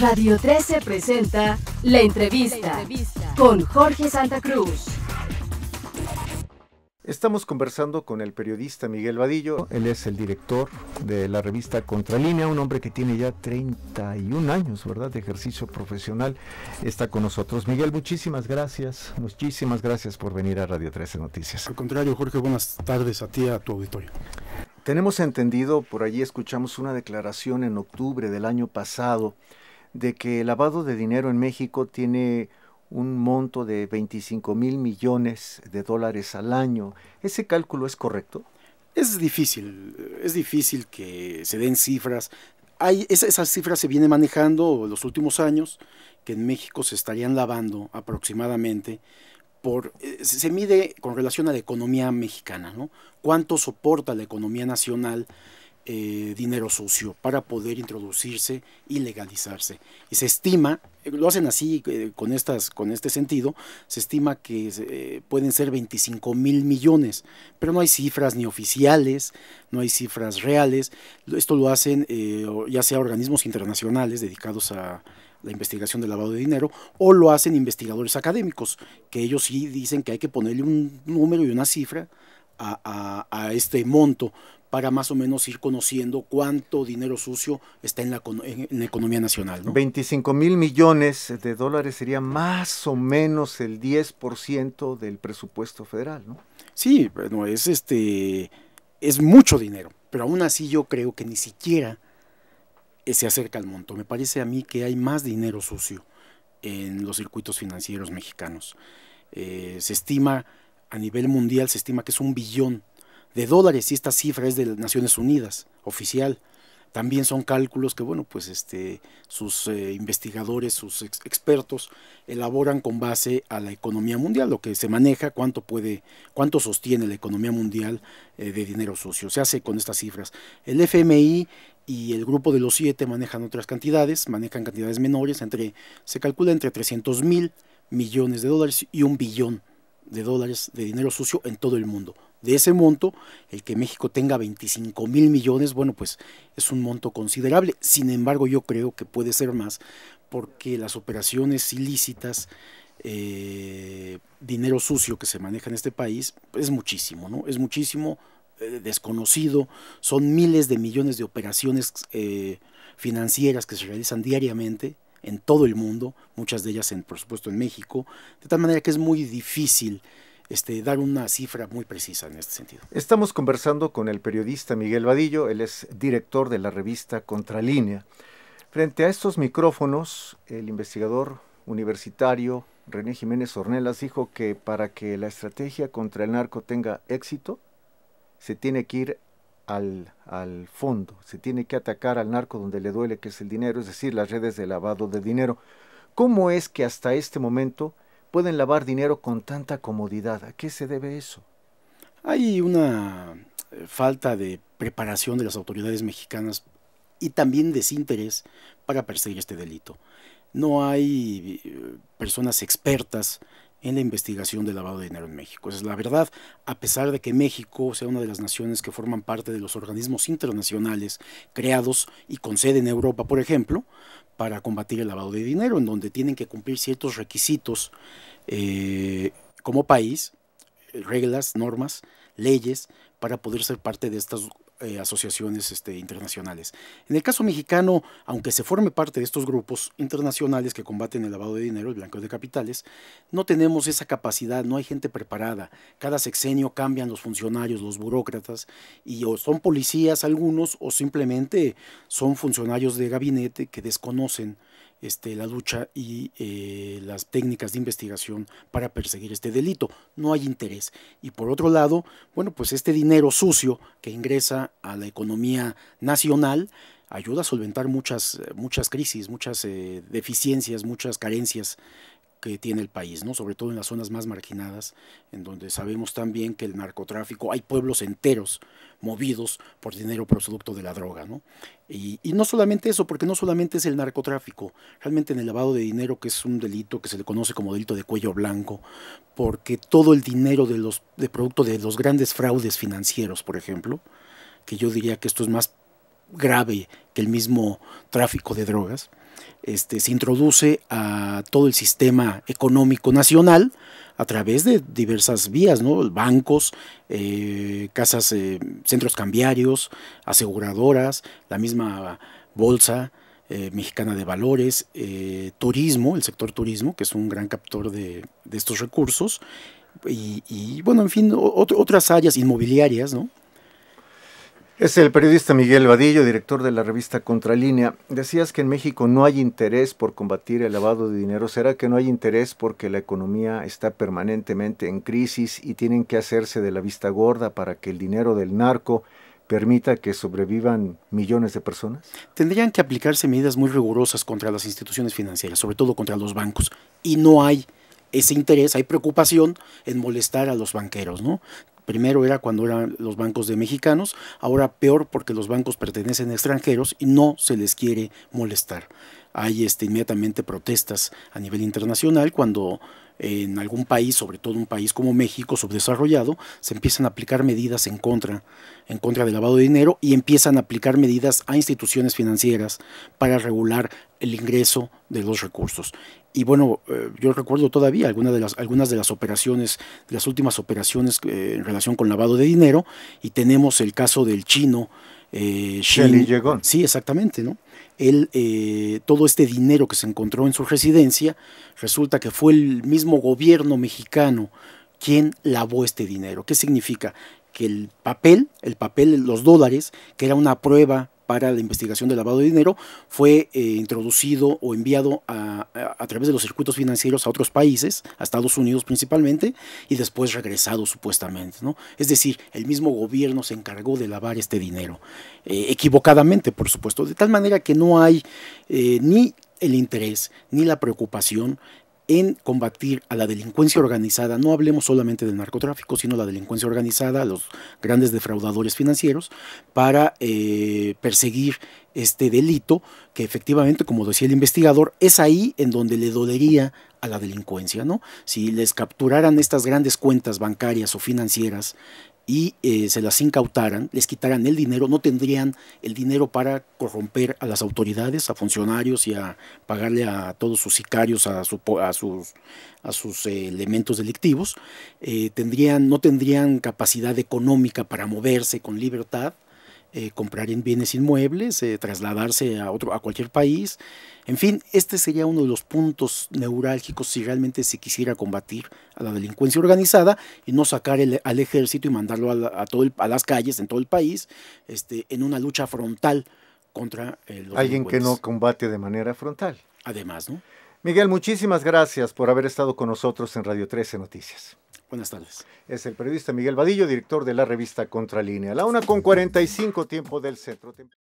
Radio 13 presenta La Entrevista, con Jorge Santa Cruz. Estamos conversando con el periodista Miguel Vadillo. Él es el director de la revista Contralínea, un hombre que tiene ya 31 años, ¿verdad?, de ejercicio profesional. Está con nosotros. Miguel, muchísimas gracias. Muchísimas gracias por venir a Radio 13 Noticias. Al contrario, Jorge, buenas tardes a ti y a tu auditorio. Tenemos entendido, por allí escuchamos una declaración en octubre del año pasado de que el lavado de dinero en México tiene un monto de 25 mil millones de dólares al año. ¿Ese cálculo es correcto? Es difícil, es difícil que se den cifras. Hay, esas cifras se vienen manejando los últimos años, que en México se estarían lavando aproximadamente por, eh, se mide con relación a la economía mexicana, ¿no? Cuánto soporta la economía nacional eh, dinero sucio para poder introducirse y legalizarse. Y se estima, eh, lo hacen así eh, con, estas, con este sentido, se estima que pueden ser 25 mil millones, pero no hay cifras ni oficiales, no hay cifras reales. Esto lo hacen ya sea organismos internacionales dedicados a, la investigación del lavado de dinero, o lo hacen investigadores académicos, que ellos sí dicen que hay que ponerle un número y una cifra a este monto para más o menos ir conociendo cuánto dinero sucio está en la, economía nacional. 25 mil millones de dólares sería más o menos el 10% del presupuesto federal, ¿no? Sí, bueno, es, este, es mucho dinero, pero aún así yo creo que ni siquiera se acerca al monto. Me parece a mí que hay más dinero sucio en los circuitos financieros mexicanos. Eh, se estima, a nivel mundial, se estima que es un billón de dólares, y esta cifra es de las Naciones Unidas, oficial. También son cálculos que, bueno, pues este, sus eh, investigadores, sus expertos elaboran con base a la economía mundial, lo que se maneja, cuánto puede, cuánto sostiene la economía mundial eh, de dinero sucio. Se hace con estas cifras. El FMI y el grupo de los siete manejan otras cantidades, manejan cantidades menores, entre, se calcula entre 300 mil millones de dólares y un billón de dólares de dinero sucio en todo el mundo de ese monto, el que México tenga 25 mil millones, bueno, pues es un monto considerable. Sin embargo, yo creo que puede ser más porque las operaciones ilícitas, eh, dinero sucio que se maneja en este país, es muchísimo, ¿no? Es muchísimo eh, desconocido, son miles de millones de operaciones eh, financieras que se realizan diariamente en todo el mundo, muchas de ellas en, por supuesto en México, de tal manera que es muy difícil este, dar una cifra muy precisa en este sentido. Estamos conversando con el periodista Miguel Vadillo, él es director de la revista Contralínea. Frente a estos micrófonos, el investigador universitario René Jiménez Ornelas dijo que para que la estrategia contra el narco tenga éxito, se tiene que ir al, fondo, se tiene que atacar al narco donde le duele, que es el dinero, es decir, las redes de lavado de dinero. ¿Cómo es que hasta este momento pueden lavar dinero con tanta comodidad. ¿A qué se debe eso? Hay una eh, falta de preparación de las autoridades mexicanas y también desinterés para perseguir este delito. No hay eh, personas expertas en la investigación del lavado de dinero en México. es la verdad, a pesar de que México sea una de las naciones que forman parte de los organismos internacionales creados y con sede en Europa, por ejemplo, para combatir el lavado de dinero, en donde tienen que cumplir ciertos requisitos eh, como país, reglas, normas, leyes, para poder ser parte de estas eh, asociaciones este, internacionales. En el caso mexicano, aunque se forme parte de estos grupos internacionales que combaten el lavado de dinero, el blanqueo de capitales, no tenemos esa capacidad, no hay gente preparada. Cada sexenio cambian los funcionarios, los burócratas, y o son policías algunos o simplemente son funcionarios de gabinete que desconocen este, la lucha y eh, las técnicas de investigación para perseguir este delito. No hay interés. Y por otro lado, bueno, pues este dinero sucio que ingresa a la economía nacional ayuda a solventar muchas, muchas crisis, muchas eh, deficiencias, muchas carencias que tiene el país, ¿no? sobre todo en las zonas más marginadas, en donde sabemos también que el narcotráfico, hay pueblos enteros movidos por dinero producto de la droga. ¿no? Y, no solamente eso, porque no solamente es el narcotráfico, realmente en el lavado de dinero, que es un delito que se le conoce como delito de cuello blanco, porque todo el dinero de los, de producto de los grandes fraudes financieros, por ejemplo, que yo diría que esto es más grave que el mismo tráfico de drogas, este, se introduce a todo el sistema económico nacional a través de diversas vías, ¿no? bancos, eh, casas, eh, centros cambiarios, aseguradoras, la misma bolsa eh, mexicana de valores, turismo, el sector turismo, que es un gran captor de, estos recursos, y, bueno, en fin, otras áreas inmobiliarias, ¿no? Es el periodista Miguel Vadillo, director de la revista Contralínea. Decías que en México no hay interés por combatir el lavado de dinero. ¿Será que no hay interés porque la economía está permanentemente en crisis y tienen que hacerse de la vista gorda para que el dinero del narco permita que sobrevivan millones de personas? Tendrían que aplicarse medidas muy rigurosas contra las instituciones financieras, sobre todo contra los bancos. Y no hay ese interés, hay preocupación en molestar a los banqueros, ¿no? Primero era cuando eran los bancos de mexicanos, ahora peor porque los bancos pertenecen a extranjeros y no se les quiere molestar. Hay este, inmediatamente protestas a nivel internacional cuando en algún país, sobre todo un país como México subdesarrollado, se empiezan a aplicar medidas en contra, en contra del lavado de dinero y empiezan a aplicar medidas a instituciones financieras para regular el ingreso de los recursos. Y bueno, eh, yo recuerdo todavía algunas de las, algunas de las operaciones, las últimas operaciones eh, en relación con lavado de dinero, y tenemos el caso del chino. Eh, sí, exactamente, ¿no? Él, eh, todo este dinero que se encontró en su residencia, resulta que fue el mismo gobierno mexicano quien lavó este dinero. ¿Qué significa? Que el papel, el papel, los dólares, que era una prueba para la investigación del lavado de dinero fue eh, introducido o enviado a, través de los circuitos financieros a otros países, a Estados Unidos principalmente, y después regresado supuestamente. ¿no? Es decir, el mismo gobierno se encargó de lavar este dinero, eh, equivocadamente por supuesto, de tal manera que no hay eh, ni el interés ni la preocupación en combatir a la delincuencia organizada, no hablemos solamente del narcotráfico, sino la delincuencia organizada, los grandes defraudadores financieros, para eh, perseguir este delito que efectivamente, como decía el investigador, es ahí en donde le dolería a la delincuencia, ¿no? Si les capturaran estas grandes cuentas bancarias o financieras y eh, se las incautaran, les quitaran el dinero, no tendrían el dinero para corromper a las autoridades, a funcionarios y a pagarle a todos sus sicarios, a, sus, eh, elementos delictivos, eh, no tendrían capacidad económica para moverse con libertad eh, comprar en bienes inmuebles, eh, trasladarse a, otro, a cualquier país. En fin, este sería uno de los puntos neurálgicos si realmente se quisiera combatir a la delincuencia organizada y no sacar al ejército y mandarlo a, todo las calles en todo el país este, en una lucha frontal contra el eh, Alguien que no combate de manera frontal. Además, ¿no? Miguel, muchísimas gracias por haber estado con nosotros en Radio 13 Noticias. Buenas tardes. Es el periodista Miguel Vadillo, director de la revista Contralínea. La una con 45, tiempo del centro.